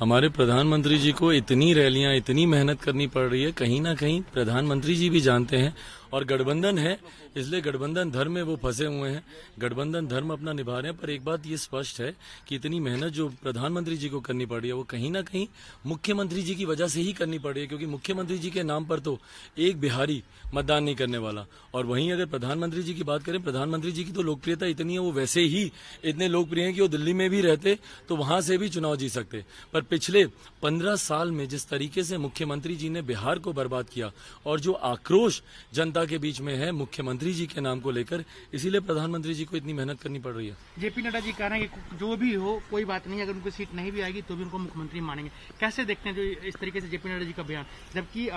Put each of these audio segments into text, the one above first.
हमारे प्रधानमंत्री जी को इतनी रैलियां इतनी मेहनत करनी पड़ रही है कहीं ना कहीं प्रधानमंत्री जी भी जानते हैं और गठबंधन है इसलिए गठबंधन धर्म में वो फंसे हुए हैं गठबंधन धर्म अपना निभा रहे हैं पर एक बात ये स्पष्ट है कि इतनी मेहनत जो प्रधानमंत्री जी को करनी पड़ रही है वो कहीं ना कहीं मुख्यमंत्री जी की वजह से ही करनी पड़ रही है क्योंकि मुख्यमंत्री जी के नाम पर तो एक बिहारी मतदान नहीं करने वाला और वहीं अगर प्रधानमंत्री जी की बात करें प्रधानमंत्री जी की तो लोकप्रियता इतनी है वो वैसे ही इतने लोकप्रिय हैं कि वो दिल्ली में भी रहते तो वहां से भी चुनाव जीत सकते पर पिछले पंद्रह साल में जिस तरीके से मुख्यमंत्री जी ने बिहार को बर्बाद किया और जो आक्रोश जनता जनता के बीच में है मुख्यमंत्री जी के नाम को लेकर इसीलिए प्रधानमंत्री जी को इतनी मेहनत करनी पड़ रही है जेपी नड्डा जी कह रहे हैं जो भी हो कोई बात नहीं अगर उनको सीट नहीं भी आएगी तो भी उनको मुख्यमंत्री मानेंगे कैसे देखते हैं जो इस तरीके से जेपी नड्डा जी का बयान जबकि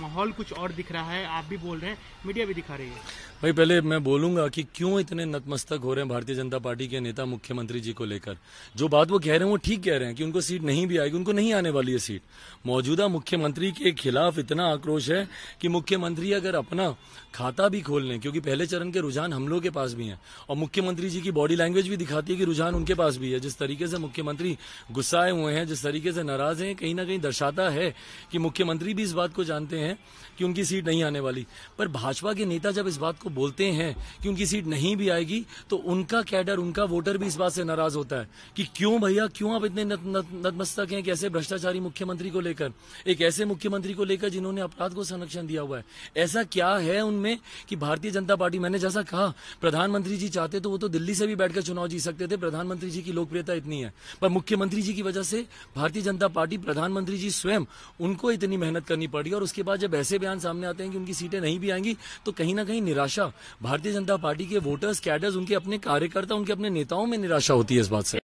माहौल कुछ और दिख रहा है आप भी बोल रहे हैं मीडिया भी दिखा रही है भाई पहले मैं बोलूंगा कि क्यों इतने नतमस्तक हो रहे हैं भारतीय जनता पार्टी के नेता मुख्यमंत्री जी को लेकर जो बात वो कह रहे हैं वो ठीक कह रहे हैं कि उनको सीट नहीं भी आएगी उनको नहीं आने वाली है सीट मौजूदा मुख्यमंत्री के खिलाफ इतना आक्रोश है कि मुख्यमंत्री अगर अपना खाता भी खोल लें क्योंकि पहले चरण के रुझान हम लोग के पास भी हैं और मुख्यमंत्री जी की बॉडी लैंग्वेज भी दिखाती है कि रुझान उनके पास भी है जिस तरीके से मुख्यमंत्री गुस्साए हुए हैं जिस तरीके से नाराज हैं कहीं ना कहीं दर्शाता है कि मुख्यमंत्री भी इस बात को जानते हैं कि उनकी सीट नहीं आने वाली पर भाजपा के नेता जब इस बात को बोलते हैं कि उनकी सीट नहीं भी आएगी तो उनका कैडर उनका वोटर भी इस बात से नाराज होता है कि क्यों भैया क्यों आप इतने नतमस्तक हैं कैसे भ्रष्टाचारी मुख्यमंत्री को लेकर एक ऐसे मुख्यमंत्री को लेकर जिन्होंने अपराध को संरक्षण दिया हुआ है ऐसा क्या है है उनमें कि भारतीय जनता पार्टी मैंने जैसा कहा प्रधानमंत्री जी चाहते तो वो तो दिल्ली से भी बैठकर चुनाव जीत सकते थे प्रधानमंत्री जी की लोकप्रियता इतनी है पर मुख्यमंत्री जी की वजह से भारतीय जनता पार्टी प्रधानमंत्री जी स्वयं उनको इतनी मेहनत करनी पड़ी और उसके बाद जब ऐसे बयान सामने आते हैं कि उनकी सीटें नहीं भी आएंगी तो कहीं ना कहीं निराशा भारतीय जनता पार्टी के वोटर्स कैडर्स उनके अपने कार्यकर्ता उनके अपने नेताओं में निराशा होती है इस बात से